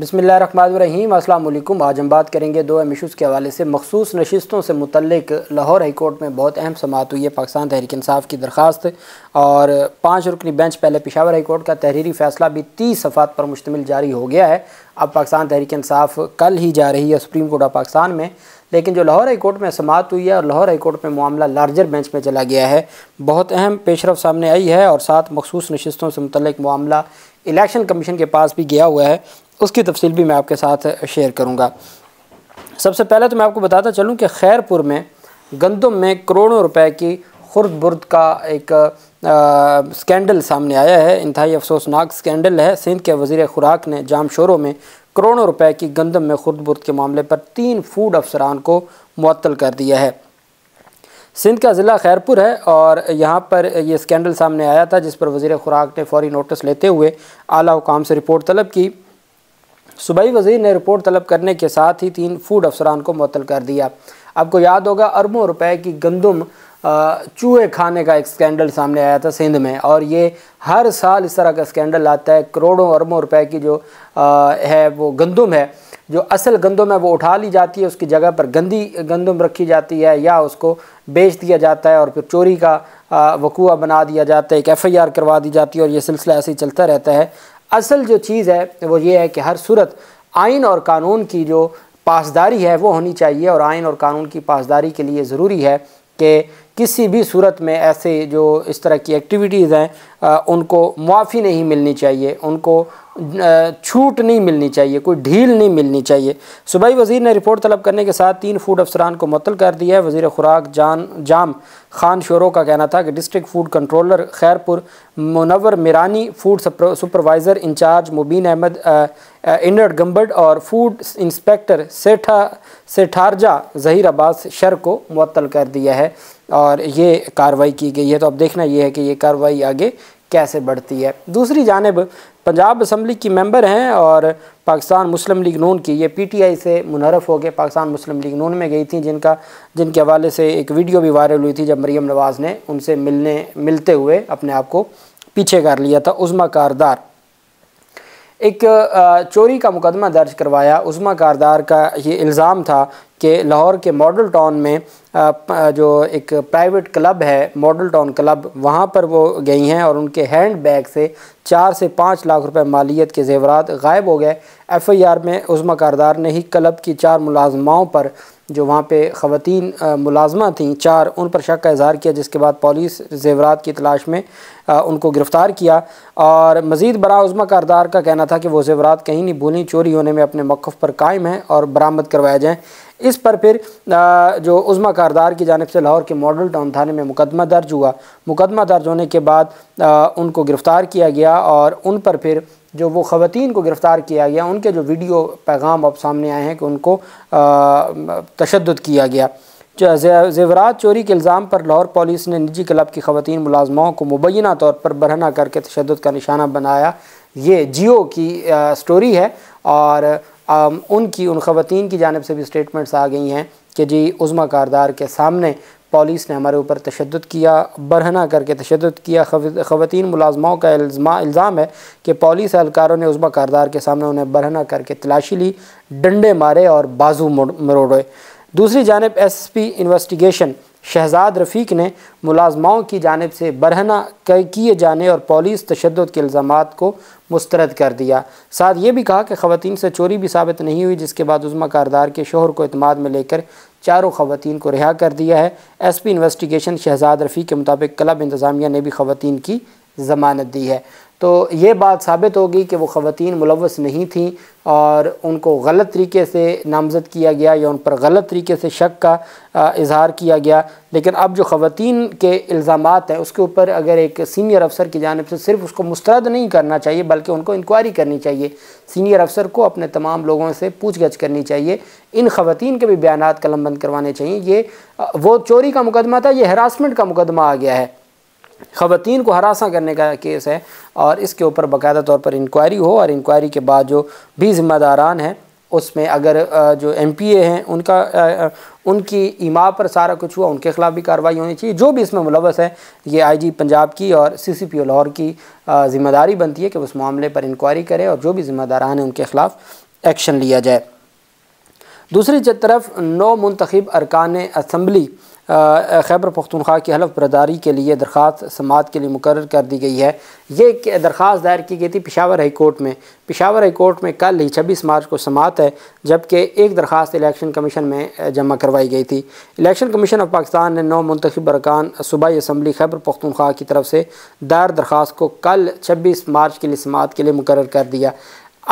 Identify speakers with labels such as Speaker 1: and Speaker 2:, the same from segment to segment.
Speaker 1: बसमीम अल्लाम आज हम बात करेंगे दो एम इशूज़ के हवाले से मखसूस नशस्तों से मुतलक लाहौर हाई कोर्ट में बहुत अहम समात हुई है पाकिस्तान तहरीक इंसाफ की दरख्वास्त और पाँच रुकनी बेंच पहले पिशावर हाई कोर्ट का तहरीरी फ़ैसला भी तीस सफ़ात पर मुश्तमिल जारी हो गया है अब पाकिस्तान तहरीक इंसाफ कल ही जा रही है सुप्रीम कोर्ट ऑफ पाकिस्तान में लेकिन जो लाहौर हाई कोर्ट में समात हुई है और लाहौर हाई कोर्ट में मामला लार्जर बेंच में चला गया है बहुत अहम पेशरफ सामने आई है और साथ मखसूस नशस्तों से मुतलक मामला इलेक्शन कमीशन के पास भी गया हुआ है उसकी तफसील भी मैं आपके साथ शेयर करूँगा सबसे पहले तो मैं आपको बताता चलूँ कि खैरपुर में गंदम में करोड़ों रुपए की खुर्द बुर्द का एक आ, स्कैंडल सामने आया है इंतहाई अफसोसनाक स्कैंडल है सिंध के वजीर खुराक ने जाम शोरों में करोड़ों रुपए की गंदम में खुर्द बुर्द के मामले पर तीन फूड अफसरान को मुअत्तल कर दिया है सिंध का ज़िला खैरपुर है और यहाँ पर यह स्कैंडल सामने आया था जिस पर वजीर खुराक ने फौरी नोटिस लेते हुए आला हुकाम से रिपोर्ट तलब की सूबाई वजीर ने रिपोर्ट तलब करने के साथ ही तीन फूड अफसरान को मुतल कर दिया आपको याद होगा अरबों रुपए की गंदम चूहे खाने का एक स्कैंडल सामने आया था सिंध में और ये हर साल इस तरह का स्कैंडल आता है करोड़ों अरबों रुपए की जो आ, है वो गंदम है जो असल गंदम है वो उठा ली जाती है उसकी जगह पर गंदी गंदम रखी जाती है या उसको बेच दिया जाता है और फिर चोरी का वकूआ बना दिया जाता है एक एफ़ आई आर करवा दी जाती है और ये सिलसिला ऐसे ही चलता रहता है असल जो चीज़ है वो ये है कि हर सूरत आइन और कानून की जो पासदारी है वो होनी चाहिए और आइन और कानून की पासदारी के लिए ज़रूरी है कि किसी भी सूरत में ऐसे जो इस तरह की एक्टिविटीज़ हैं उनको मुआफ़ी नहीं मिलनी चाहिए उनको छूट नहीं मिलनी चाहिए कोई ढील नहीं मिलनी चाहिए सूबाई वजीर ने रिपोर्ट तलब करने के साथ तीन फूड अफसरान को मुतल कर दिया है वजीर खुराक जान जाम खान शोरों का कहना था कि district food controller Khairpur Munawar Mirani food supervisor incharge Mubeen Ahmed इंडर्ड गंबड और फूड इंस्पेक्टर सेठा सेठारजा जहीर अब्बास शर को मुतल कर दिया है और ये कार्रवाई की गई है तो अब देखना यह है कि ये कार्रवाई आगे कैसे बढ़ती है दूसरी जानब पंजाब असम्बली की मेंबर हैं और पाकिस्तान मुस्लिम लीग नून की ये पीटीआई से मुनरफ हो गए पाकिस्तान मुस्लिम लीग नून में गई थी जिनका जिनके हवाले से एक वीडियो भी वायरल हुई थी जब मरीम नवाज़ ने उनसे मिलने मिलते हुए अपने आप को पीछे कर लिया था उज़मा कारदार एक चोरी का मुकदमा दर्ज करवाया उज़मा कारदार का ये इल्ज़ाम था के लाहौर के मॉडल टाउन में जो एक प्राइवेट क्लब है मॉडल टाउन क्लब वहाँ पर वो गई हैं और उनके हैंड बैग से चार से पाँच लाख रुपए मालियत के जेवरात गायब हो गए एफआईआर में उज़मा कारदार ने ही क्लब की चार मुलाजमाओं पर जो वहाँ पे ख़वान मुलाजमा थीं चार उन पर शक का इजहार किया जिसके बाद पुलिस जेवरात की तलाश में आ, उनको गिरफ़्तार किया और मज़ीद बरा उज़मा कारदार का कहना था कि वो जेवरात कहीं नहीं भूलें चोरी होने में अपने मौक़ पर कायम हैं और बरामद करवाए जाएँ इस पर फिर जो उज़मा कारदार की जानब से लाहौर के मॉडल टाउन थाने में मुकदमा दर्ज हुआ मुकदमा दर्ज होने के बाद उनको गिरफ़्तार किया गया और उन पर फिर जो वो ख़वान को गिरफ़्तार किया गया उनके जो वीडियो पैगाम अब सामने आए हैं कि उनको तशद किया गया जेवरात चोरी के इल्ज़ाम पर लाहौर पुलिस ने निजी क्लब की खवतिन मुलाजमाओं को मुबैना तौर पर बरहना करके तशद का निशाना बनाया ये जियो की स्टोरी है और उनकी उन खातन की जानब से भी स्टेटमेंट्स आ गई हैं कि जी उज़मा कारदार के सामने पुलिस ने हमारे ऊपर तशद किया बरहना करके तशद किया खातन मुलाजमाओं का इल्ज़ाम है कि पुलिस एहलकारों ने उज़मा कारदार के सामने उन्हें बरहना करके तलाशी ली डंडे मारे और बाजू मरोड़े दूसरी जानब S P investigation Shahzad Rafiq ने मुलाजमाओं की जानब से बरहना किए जाने और पुलिस तशद के इल्ज़ाम को मुस्रद कर दिया साथ ये भी कहा कि खातन से चोरी भी साबित नहीं हुई जिसके बाद उज़मा कारदार के शोहर को अतमाद में लेकर चारों खवतिन को रिहा कर दिया है S P investigation Shahzad Rafi के मुताबिक क्लब इंतज़ामिया ने भी खातन की ज़मानत दी है तो ये बात साबित होगी कि वो ख़वान मुलवस नहीं थीं और उनको गलत तरीके से नामज़द किया गया या उन पर गलत तरीके से शक का इजहार किया गया लेकिन अब जो ख़वान के इल्ज़ाम हैं उसके ऊपर अगर एक सीनियर अफसर की जानब से सिर्फ उसको मुस्रद नहीं करना चाहिए बल्कि उनको इंक्वायरी करनी चाहिए सीनियर अफसर को अपने तमाम लोगों से पूछ गछ करनी चाहिए इन ख़वान के भी बयान कलम बंद करवाने चाहिए ये वो चोरी का मुकदमा था ये हरासमेंट का मुकदमा आ गया है ख़वान को हरासा करने का केस है और इसके ऊपर बाकायदा तौर पर इंक्वायरी हो और इंक्वायरी के बाद जो भी ज़िम्मेदारान हैं उसमें अगर जो एम पी ए हैं उनका उनकी इमा पर सारा कुछ हुआ उनके ख़िलाफ़ भी कार्रवाई होनी चाहिए जो भी इसमें मुलवस है ये आई जी पंजाब की और सी सी पी लाहौर की ज़िम्मेदारी बनती है कि उस मामले पर इंक्वायरी करे और जो भी ज़िम्मेदारान हैं उनके ख़िलाफ़ एक्शन लिया जाए दूसरी तरफ नौ मंतखब अरकान असम्बली खैबर पख्तनख्वा की हलफ बरदारी के लिए दरख्वास्त समात के लिए मुकर कर दी गई है ये दरख्वास्त दायर की गई थी पिशावर हाई कोर्ट में पिशावर हाई कोर्ट में कल ही छब्बीस मार्च को समात है जबकि एक दरख्वास्त इलेक्शन कमीशन में जमा करवाई गई थी इलेक्शन कमीशन ऑफ पाकिस्तान ने नौ मंतखब अरकान सूबाई असम्बली खैबर पख्तनख्वा की तरफ से दायर दरख्वास्त को कल छब्बीस मार्च के लिए समात के लिए मुकर कर दिया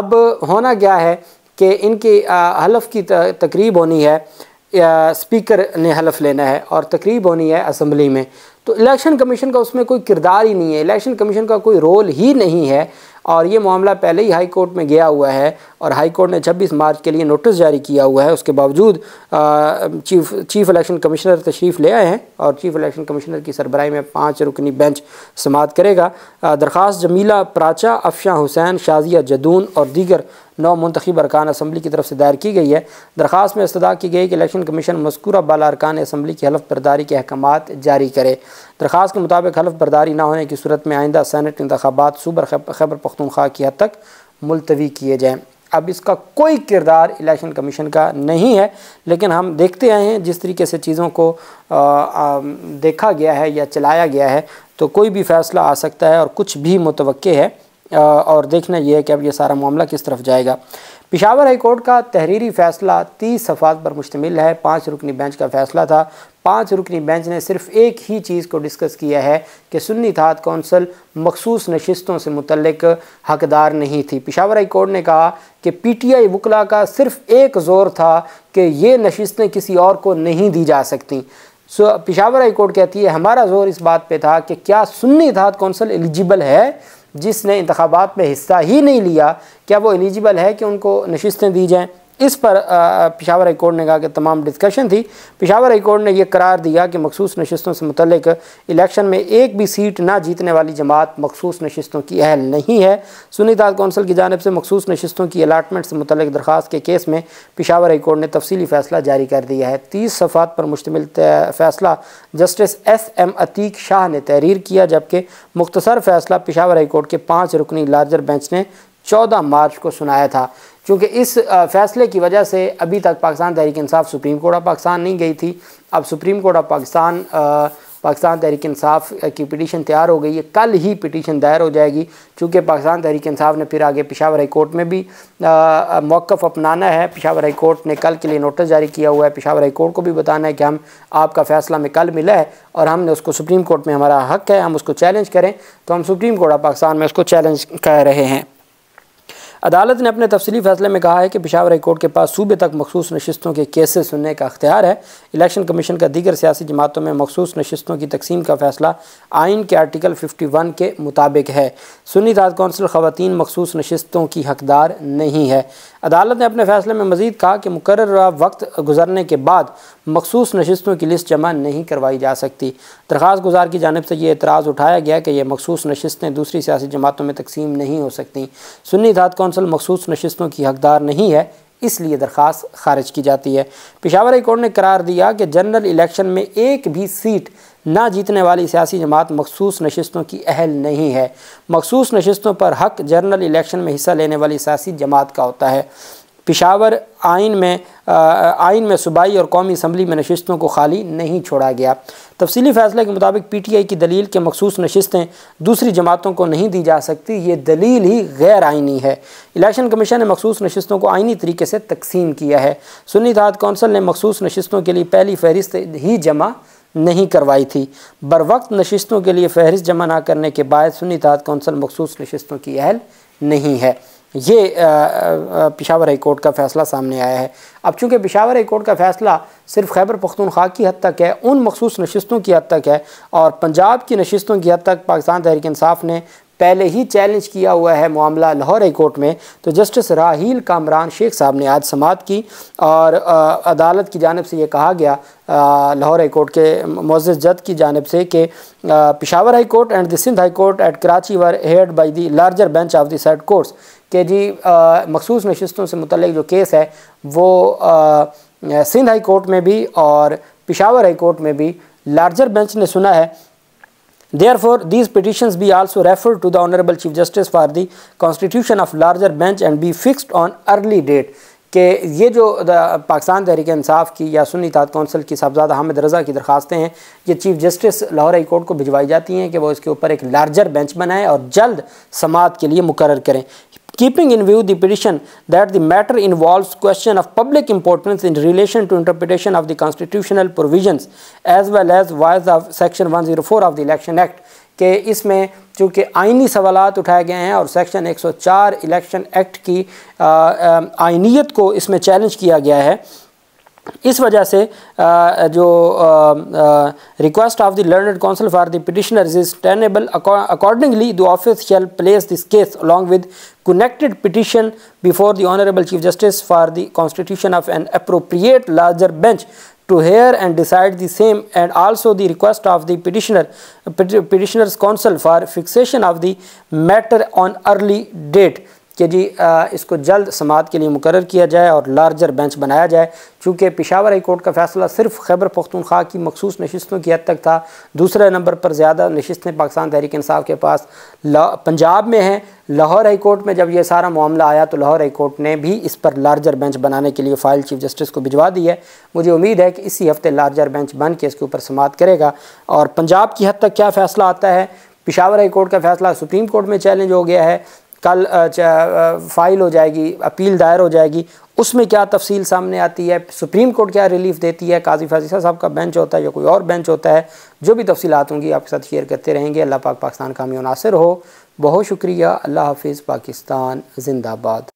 Speaker 1: अब होना क्या है कि इनकी हलफ की तकरीब होनी है स्पीकर ने हलफ लेना है और तकरीब होनी है असम्बली में तो इलेक्शन कमीशन का उसमें कोई किरदार ही नहीं है इलेक्शन कमीशन का कोई रोल ही नहीं है और ये मामला पहले ही हाई कोर्ट में गया हुआ है और हाई कोर्ट ने 26 मार्च के लिए नोटिस जारी किया हुआ है उसके बावजूद चीफ चीफ इलेक्शन कमिश्नर तशरीफ़ ले आए हैं और चीफ इलेक्शन कमिश्नर की सरबराही में पाँच रुकनी बेंच समात करेगा दरख्वास्त जमीला प्राचा अफशा हुसैन शाजिया जदून और दीगर नौ मंतखब अरकान असम्बली की तरफ से दायर की गई है दरख्वास्त में इस्तः की गई कि इलेक्शन कमीशन मस्कूरा बाला अरकान असम्बली की हलफ बरदारी के अहकाम जारी करे दरख्वास के मुताबिक हलफ बर्दारी ना होने की सूरत में आइंदा सैनट इंतबात सूबर खैबर पख्तनख्वा की हद तक मुलतवी किए जाएँ अब इसका कोई किरदार इलेक्शन कमीशन का नहीं है लेकिन हम देखते आए हैं जिस तरीके से चीज़ों को आ, आ, देखा गया है या चलाया गया है तो कोई भी फैसला आ सकता है और कुछ भी मुतव है आ, और देखना यह है कि अब यह सारा मामला किस तरफ जाएगा पिशावर हाई कोर्ट का तहरीरी फैसला तीस सफ़ात पर मुश्तमिल है पाँच रुकनी बेंच का फैसला था पाँच रुकनी बेंच ने सिर्फ एक ही चीज़ को डिस्कस किया है कि सुन्नी थात कौंसल मखसूस नशस्तों से मुतलक हकदार नहीं थी पिशावर हाई कोर्ट ने कहा कि पी टी आई वकला का सिर्फ एक ज़ोर था कि ये नशस्तें किसी और को नहीं दी जा सकती सो पिशावर हाई कोर्ट कहती है हमारा जोर इस बात पर था कि क्या सुन्नी थात कौंसल एलिजिबल है जिसने इंतबात में हिस्सा ही नहीं लिया क्या वो एलिजिबल है कि उनको नशस्तें दी जाएँ इस पर पिशावर हाईकोर्ट ने कहा कि तमाम डिस्कशन थी पिशावर हाईकोर्ट ने यह करार दिया कि मखसूस नशस्तों से मुतलक इलेक्शन में एक भी सीट ना जीतने वाली जमात मखसूस नशस्तों की अहल नहीं है सुनी ताज कौंसिल की जानब से मखसूस नशस्तों की अलाटमेंट से मुतल दरख्वास्त के केस में पिशावर हाईकोर्ट ने तफसली फैसला जारी कर दिया है तीस सफ़ात पर मुश्तमिल फैसला justice S M Atiq Shah ने तहरीर किया जबकि मुख्तसर फैसला पिशावर हाईकोर्ट के पाँच रुकनी लार्जर बेंच ने 14 मार्च को सुनाया था क्योंकि इस फैसले की वजह से अभी तक Pakistan Tehreek Insaf supreme court of Pakistan नहीं गई थी अब supreme court of Pakistan Pakistan Tehreek Insaf की पिटीशन तैयार हो गई है कल ही पिटीशन दायर हो जाएगी चूँकि पाकिस्तान तहरीक इंसाफ ने फिर आगे पेशावर हाई कोर्ट में भी मौक़ अपनाना है पेशावर हाई कोर्ट ने कल के लिए नोटिस जारी किया हुआ है पेशावर हाई कोर्ट को भी बताना है कि हम आपका फ़ैसला में कल मिला है और हमने उसको सुप्रीम कोर्ट में हमारा हक है हम उसको चैलेंज करें तो हम सुप्रीम कोर्ट ऑफ पाकिस्तान में उसको चैलेंज कर रहे हैं अदालत ने अपने तफसली फैसले में कहा है कि पिशावर हाईकोर्ट के पास सूबे तक मखसूस नशस्तों के केसेस सुनने का अख्तियार है इलेक्शन कमीशन का दीगर सियासी जमातों में मखसूस नशस्तों की तकसीम का फैसला आइन के आर्टिकल फिफ्टी वन के मुताबिक है सुनी दाद कौंसिल खवतान मखसूस नशस्तों की हकदार नहीं है अदालत ने अपने फैसले में मजीद कहा कि मुकर वक्त गुजरने के बाद मखसूस नशस्तों की लिस्ट जमा नहीं करवाई जा सकती दरख्वास गुजार की जानब से यह एतराज़ उठाया गया कि यह मखसूस नशस्तें दूसरी सियासी जमातों में तकसीम नहीं हो सकती सुन्नी धात कौंसल मखसूस नशस्तों की हकदार नहीं है इसलिए दरख्वास्त खारिज की जाती है पिशावर हाई कोर्ट ने करार दिया कि जनरल इलेक्शन में एक भी सीट ना जीतने वाली सियासी जमात मखसूस नशस्तों की अहल नहीं है मखसूस नशस्तों पर हक जनरल इलेक्शन में हिस्सा लेने वाली सियासी जमात का होता है पिशावर आइन में आइन में सूबाई और कौमी असम्बली में नशस्तों को खाली नहीं छोड़ा गया तफसीली फैसले के मुताबिक पी टी आई की दलील के मखसूस नशस्तें दूसरी जमातों को नहीं दी जा सकती ये दलील ही गैर आइनी है इलेक्शन कमीशन ने मखसूस नशस्तों को आइनी तरीके से तकसीम किया है सुन्नी तहत कौंसल ने मखसूस नशस्तों के लिए पहली फहरिस्त ही जमा नहीं करवाई थी बर वक्त नशस्तों के लिए फहरिस्त जमा ना करने के बाद सुनी तहत कौंसल मखसूस नशस्तों की अहल नहीं है ये पिशावर हाई कोर्ट का फ़ैसला सामने आया है अब चूँकि पिशावर हाई कोर्ट का फ़ैसला सिर्फ खैबर पख्तूनख्वा की हद तक है उन मखसूस नशस्तों की हद तक है और पंजाब की नशस्तों की हद तक पाकिस्तान तहरीक ने पहले ही चैलेंज किया हुआ है मामला लाहौर हाई कोर्ट में तो जस्टिस राहील कामरान शेख साहब ने आज समात की और आ, अदालत की जानब से ये कहा गया लाहौर हाई कोर्ट के मोज़ जद की जानब से कि Peshawar high court and the Sindh high court at Karachi were head by the larger bench of the said courts के जी मखसूस नशस्तों से मुतल जो केस है वो आ, सिंध हाई कोर्ट में भी और पिशावर हाई कोर्ट में भी लार्जर बेंच ने सुना है Therefore, these petitions be also referred to the Honorable Chief Justice for the constitution of larger bench and be fixed on early date. कि ये जो पाकिस्तान तहरीक इंसाफ की या सुन्नी तहत कौंसिल की साहबजादा हामिद रज़ा की दरख्वास्तें हैं ये chief justice Lahore high court को भिजवाई जाती हैं कि वो इसके ऊपर एक लार्जर बेंच बनाएं और जल्द समात के लिए मुकर करें keeping in view the petition that the matter involves question of public importance in relation to interpretation of the constitutional provisions as well as vice of section 104 of the election act के इसमें चूँकि आइनी सवाल उठाए गए हैं और section 104 election act की आइनीत को इसमें चैलेंज किया गया है इस वजह से जो request of the learned counsel for the petitioner is tenable accordingly the office shall place this case along with connected petition before the honourable chief justice for the constitution of an appropriate larger bench to hear and decide the same and also the request of the petitioner petitioner's counsel for fixation of the matter on early date कि जी आ, इसको जल्द समात के लिए मुकर किया जाए और लार्जर बेंच बनाया जाए चूँकि पेशावर हाई कोर्ट का फैसला सिर्फ खैबर पख्तनख्वा की मखसूस नशस्तों की हद तक था दूसरे नंबर पर ज़्यादा नशस्तें पाकिस्तान तहरीक इसाफ़ के पास पंजाब में हैं लाहौर हाई कोर्ट में जब यह सारा मामला आया तो लाहौर हाई कोर्ट ने भी इस पर लार्जर बेंच बनाने के लिए फ़ाइल चीफ जस्टिस को भिजवा दी है मुझे उम्मीद है कि इसी हफ्ते लार्जर बेंच बन के इसके ऊपर समात करेगा और पंजाब की हद तक क्या फ़ैसला आता है पिशावर हाई कोर्ट का फैसला सुप्रीम कोर्ट में चैलेंज हो गया है कल फाइल हो जाएगी अपील दायर हो जाएगी उसमें क्या तफसील सामने आती है सुप्रीम कोर्ट क्या रिलीफ देती है काजी फाजी साहब का बेंच होता है या कोई और बेंच होता है जो भी तफसीत होंगी आपके साथ शेयर करते रहेंगे अल्लाह पाक पाकिस्तान का हो बहुत शुक्रिया अल्लाह हाफिज़ पाकिस्तान जिंदाबाद